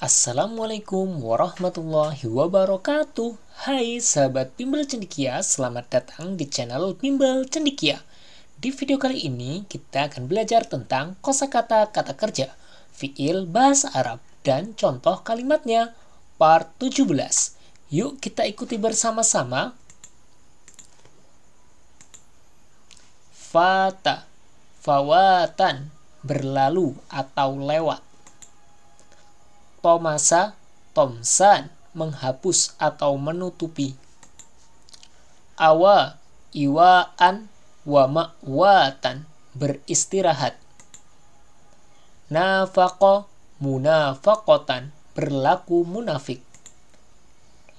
Assalamualaikum warahmatullahi wabarakatuh Hai sahabat Bimbel Cendikia, selamat datang di channel Bimbel Cendikia Di video kali ini kita akan belajar tentang kosakata kata kerja, fiil bahasa Arab, dan contoh kalimatnya Part 17 Yuk kita ikuti bersama-sama Fata, fawatan, berlalu atau lewat Tomasa Thomson menghapus atau menutupi. Awa iwaan wa ma'watan beristirahat. Nafaqo munafakotan berlaku munafik.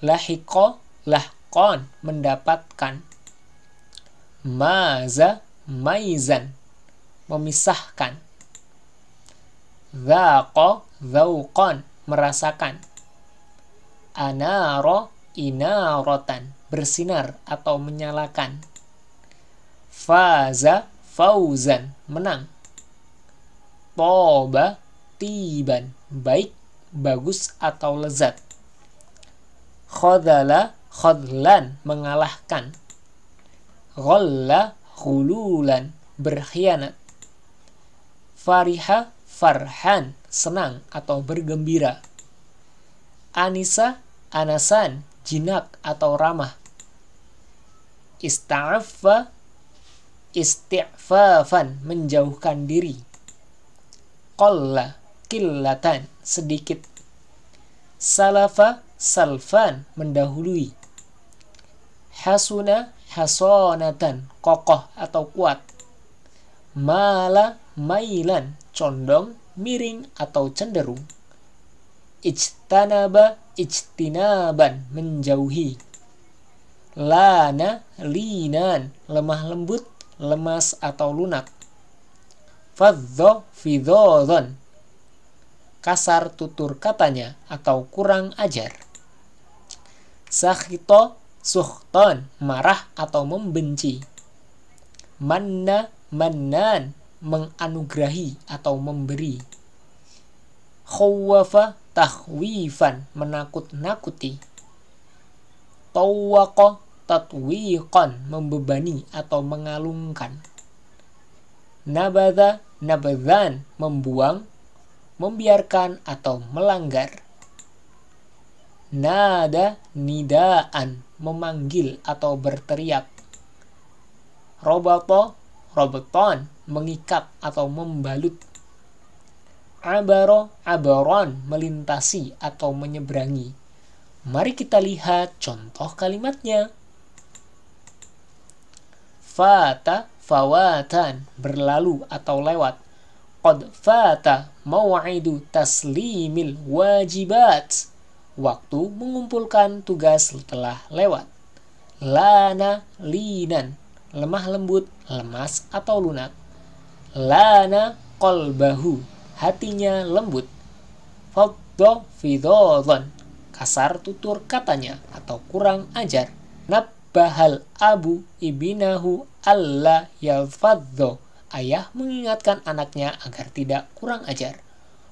Lahiko lahkon mendapatkan. Maza maizan memisahkan. Zaqo zauqan merasakan. Anaro inarotan, bersinar atau menyalakan. Faza fauzan, menang. Toba tiban, baik, bagus atau lezat. Khodala khodlan, mengalahkan. Golla hululan, berkhianat. Fariha farhan, senang atau bergembira. Anisa, anasan, jinak atau ramah. Istafa, isti'fafan, menjauhkan diri. Qalla, kilatan sedikit. Salafa, salfan, mendahului. Hasuna, hasonatan, kokoh atau kuat. Mala, mailan, condong, miring, atau cenderung. Ijtanaba, ijtinaban, menjauhi. Lana, linan, lemah lembut, lemas atau lunak. Fadho, fidhodon, kasar tutur katanya atau kurang ajar. Sakhito, suhton, marah atau membenci. Manna, mannan, menganugerahi atau memberi. Khawafa tahwifan menakut-nakuti. Tawwaqa tatwiqan membebani atau mengalungkan. Nabadha nabadhan membuang, membiarkan atau melanggar. Nada nidaan memanggil atau berteriak. Roboto roboton mengikat atau membalut. Abaro, abaron, melintasi atau menyeberangi. Mari kita lihat contoh kalimatnya. Fata, fawatan, berlalu atau lewat. Qad fata mawaidu taslimil wajibat. Waktu mengumpulkan tugas telah lewat. Lana, linan, lemah lembut, lemas atau lunak lana kolbahu hatinya lembut faddo fidodon kasar tutur katanya atau kurang ajar nabbahal abu ibinahu alla yalfaddo ayah mengingatkan anaknya agar tidak kurang ajar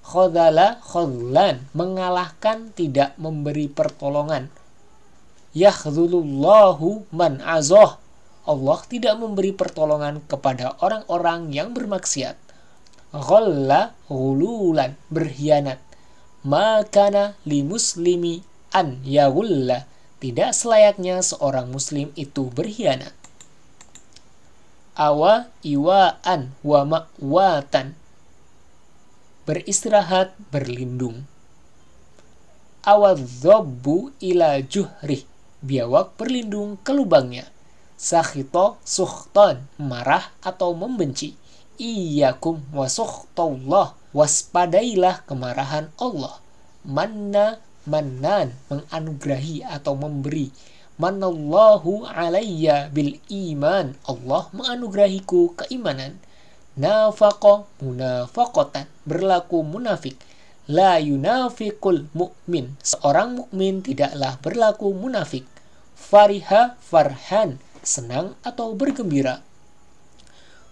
khodala khodlan mengalahkan tidak memberi pertolongan yakhdhulullahu man azoh Allah tidak memberi pertolongan kepada orang-orang yang bermaksiat. Ghalla hululan berkhianat. Makana li muslimi an yagulla. Tidak selayaknya seorang muslim itu berkhianat. Awa iwaan wa ma'watan. Beristirahat, berlindung. Awadzobbu ila juhri. Biawak berlindung ke lubangnya sakhito sukhton, marah atau membenci. Iyakum wa waspadailah kemarahan Allah. Manna manan, menganugerahi atau memberi. Manallahu alayya bil iman, Allah menganugerahiku keimanan. Nafaqo munafakotan, berlaku munafik la yunafikul mukmin. Seorang mukmin tidaklah berlaku munafik. Fariha farhan, senang atau bergembira.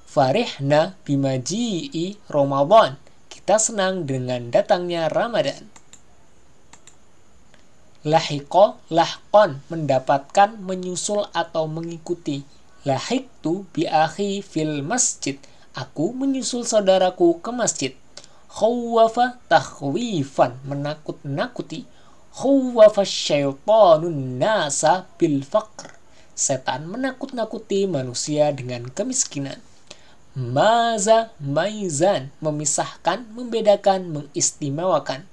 Farihna bimaji'i Ramadan. Kita senang dengan datangnya Ramadan. Lahiko lahkon mendapatkan menyusul atau mengikuti. Lahik tu biahi fil masjid. Aku menyusul saudaraku ke masjid. Khawafa takhwifan menakut-nakuti. Khawafa syaitanun nasa bil faqr setan menakut-nakuti manusia dengan kemiskinan. Maza, maizan, memisahkan, membedakan, mengistimewakan.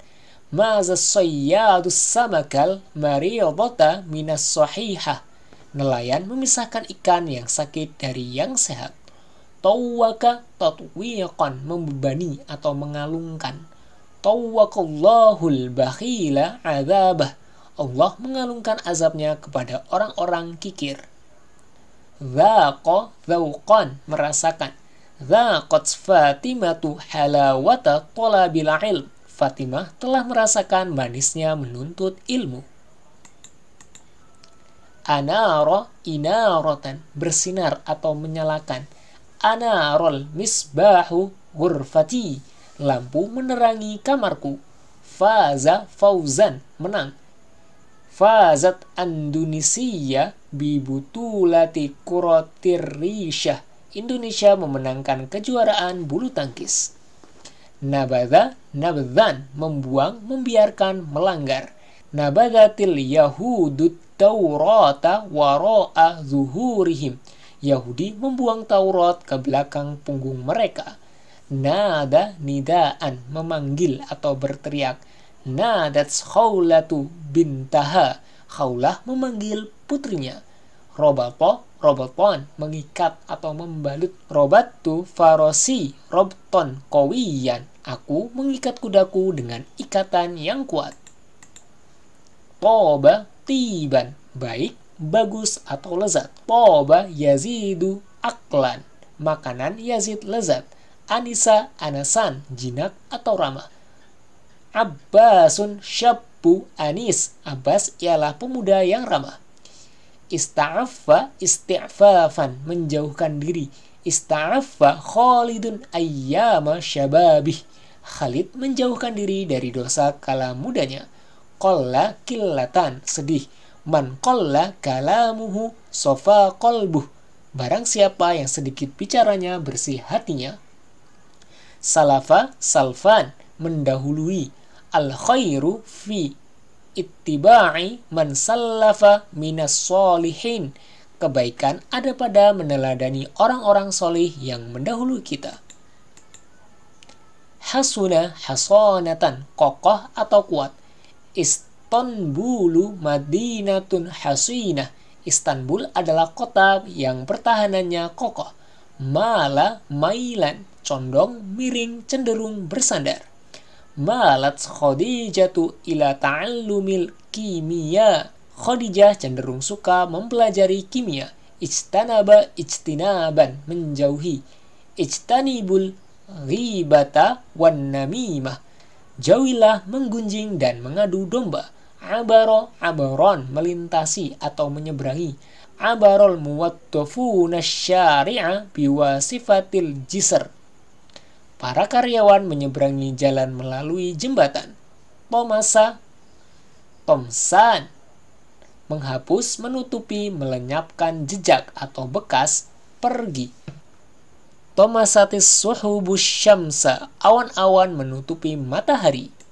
Maza soyyadus samakal, mariyobota minas sohiha. Nelayan memisahkan ikan yang sakit dari yang sehat. Tawaka tatwiyakon, membebani atau mengalungkan. Tawakallahul bakhila azabah. Allah mengalungkan azabnya kepada orang-orang kikir. Zaqo zauqan merasakan. Dhaqat Fatimatu halawata tolabil ilm. Fatimah telah merasakan manisnya menuntut ilmu. Anaro inarotan bersinar atau menyalakan. Anarol misbahu gurfati lampu menerangi kamarku. Faza fauzan menang fazat Indonesia bibutulati kurotir Indonesia memenangkan kejuaraan bulu tangkis. Nabada, nabdan, membuang, membiarkan, melanggar. Nabadatil Yahudut Taurata waro'a zuhurihim. Yahudi membuang Taurat ke belakang punggung mereka. Nada nidaan, memanggil atau berteriak Nadats Khawlatu bintaha. Khawlah memanggil putrinya. Robato, roboton, mengikat atau membalut. Robatu farosi, robton, kowiyan. Aku mengikat kudaku dengan ikatan yang kuat. Toba, tiban, baik, bagus atau lezat. Toba, yazidu, aklan, makanan yazid lezat. Anisa, anasan, jinak atau ramah. Abbasun syabbu anis. Abbas ialah pemuda yang ramah. Ista'affa isti'fafan. Menjauhkan diri. Ista'affa Khalidun ayyama syababih. Khalid menjauhkan diri dari dosa kala mudanya. Kolla kilatan. Sedih. Man kolla kalamuhu sofa kolbuh. Barang siapa yang sedikit bicaranya bersih hatinya. Salafa salfan mendahului al-khairu fi ittiba'i man sallafa minas solihin. Kebaikan ada pada meneladani orang-orang solih yang mendahului kita. Hasuna hasonatan, kokoh atau kuat. Istanbulu madinatun hasina Istanbul adalah kota yang pertahanannya kokoh. Mala mailan, condong, miring, cenderung bersandar malat tu ila ta'allumil kimia. Khadijah cenderung suka mempelajari kimia. Ijtanaba ijtinaban, menjauhi. Ijtanibul ribata wan namimah. Jauhilah menggunjing dan mengadu domba. Abaro abaron, melintasi atau menyeberangi. Abarol muwattafuna syari'a biwasifatil jisr Para karyawan menyeberangi jalan melalui jembatan. Pomasa, Tomsan, menghapus, menutupi, melenyapkan jejak atau bekas, pergi. Tomasatis suhubu syamsa, awan-awan menutupi matahari.